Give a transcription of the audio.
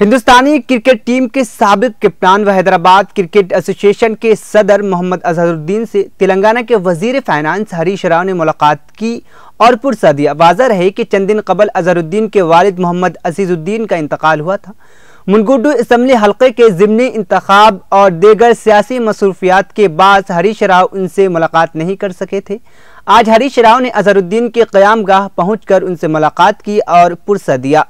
हिंदुस्तानी cricket team के सबक कप्तान व हैदराबाद क्रिकेट एसोसिएशन के सदर मोहम्मद अजहरुद्दीन से तेलंगाना के वजीर फाइनेंस हरीश राव ने मुलाकात की और पुरसा दिया वाजा रहे कि चंद दिन कबल अजहरुद्दीन के वालिद मोहम्मद अजीज़ुद्दीन का इंतकाल हुआ था मुनगुडू इसम्बली हलके के ज़िमनी इंतखब और दीगर सियासी मसरूफियात के बाद हरीश राव उनसे मुलाकात नहीं कर सके थे आज हरीश राव ने अजहरुद्दीन के क़्याम गाह पहुँच कर उनसे मुलाकात की और पुरसा दिया